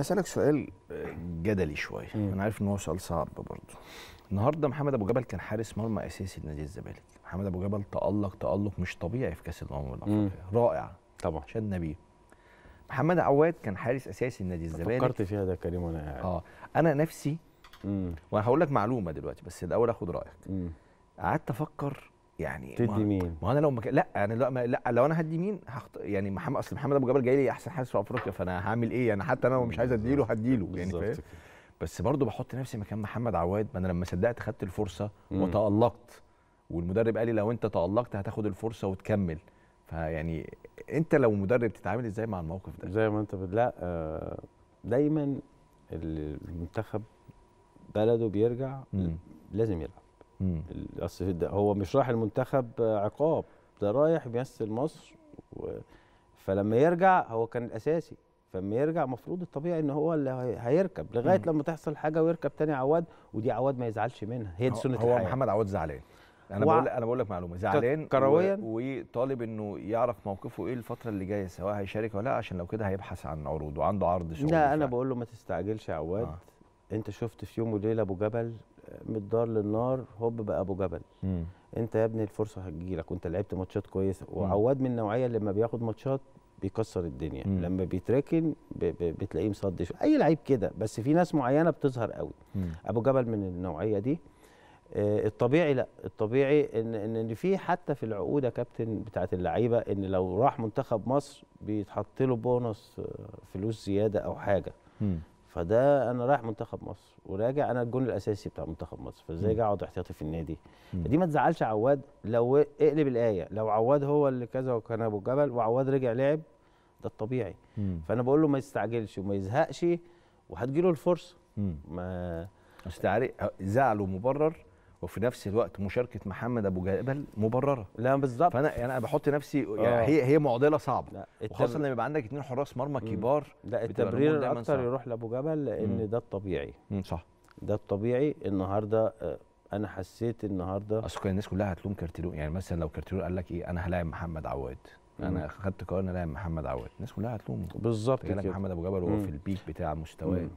هسألك سؤال آه، جدلي شوية مم. أنا عارف إن هو سؤال صعب برضه النهارده محمد أبو جبل كان حارس مرمى أساسي لنادي الزمالك محمد أبو جبل تألق تألق مش طبيعي في كأس الأمم الأفريقية رائع طبعا شاد نبيه محمد عواد كان حارس أساسي لنادي الزمالك فكرت فيها ده كريم وأنا قاعد أه أنا نفسي مم. وأنا هقول لك معلومة دلوقتي بس الأول آخد رأيك قعدت أفكر يعني تدي مين؟ ما هو انا لو مك... لا انا لو ما... لا لو انا هدي مين هخط... يعني محمد اصل محمد ابو جبل جاي لي احسن حارس في افريقيا فانا هعمل ايه؟ انا حتى انا مش عايز اديله هديله يعني فاهم؟ بس برضه بحط نفسي مكان محمد عواد ما انا لما صدقت خدت الفرصه وتالقت والمدرب قال لي لو انت تالقت هتاخد الفرصه وتكمل فيعني انت لو مدرب تتعامل ازاي مع الموقف ده؟ زي ما انت بت... لا آه، دايما المنتخب بلده بيرجع لازم يلعب اصل هو مش رايح المنتخب آه، عقاب ده رايح بيمثل مصر و... فلما يرجع هو كان الاساسي فلما يرجع المفروض الطبيعي ان هو اللي هيركب لغايه لما تحصل حاجه ويركب تاني عواد ودي عواد ما يزعلش منها هي دي سنه هو الحياه محمد عواد زعلان انا و... بقول انا بقول لك معلومه زعلان كرويا وطالب انه يعرف موقفه ايه الفتره اللي جايه سواء هيشارك ولا لا عشان لو كده هيبحث عن عروض وعنده عرض شغل لا انا بقول له ما تستعجلش يا عواد آه. انت شفت في يوم وليله ابو جبل من الدار للنار هوب بقى ابو جبل م. انت يا ابني الفرصه هتجيلك وانت لعبت ماتشات كويسه وعواد من النوعيه اللي لما بياخد ماتشات بيكسر الدنيا م. لما بيتركن بتلاقيه مصدي اي لعيب كده بس في ناس معينه بتظهر قوي م. ابو جبل من النوعيه دي آه، الطبيعي لا الطبيعي ان ان ان في حتى في العقود يا كابتن بتاعه اللعيبه ان لو راح منتخب مصر بيتحط له بونص آه، فلوس زياده او حاجه فده انا رايح منتخب مصر وراجع انا الجون الاساسي بتاع منتخب مصر فازاي اجي اقعد احتياطي في النادي دي ما تزعلش عواد لو اقلب الايه لو عواد هو اللي كذا وكان ابو جبل وعواد رجع لعب ده الطبيعي مم. فانا بقول له ما يستعجلش وما يزهقش وهتجيله الفرصه ما استعري زعله مبرر وفي نفس الوقت مشاركه محمد ابو جبل مبرره لا بالظبط فانا يعني انا بحط نفسي آه. يعني هي هي معضله صعبه التب... وخاصه لما يبقى عندك اثنين حراس مرمى كبار لا التبرير الاكثر يروح لابو جبل لان مم. ده الطبيعي مم. صح ده الطبيعي النهارده آه، انا حسيت النهارده اصل كان الناس كلها هتلوم كارتيرون يعني مثلا لو كارتيرون قال لك ايه انا هلاعب محمد عواد انا خدت قرار ان الاعب محمد عواد الناس كلها هتلومه بالظبط كده محمد ابو جبل وهو في البيك بتاع مستواه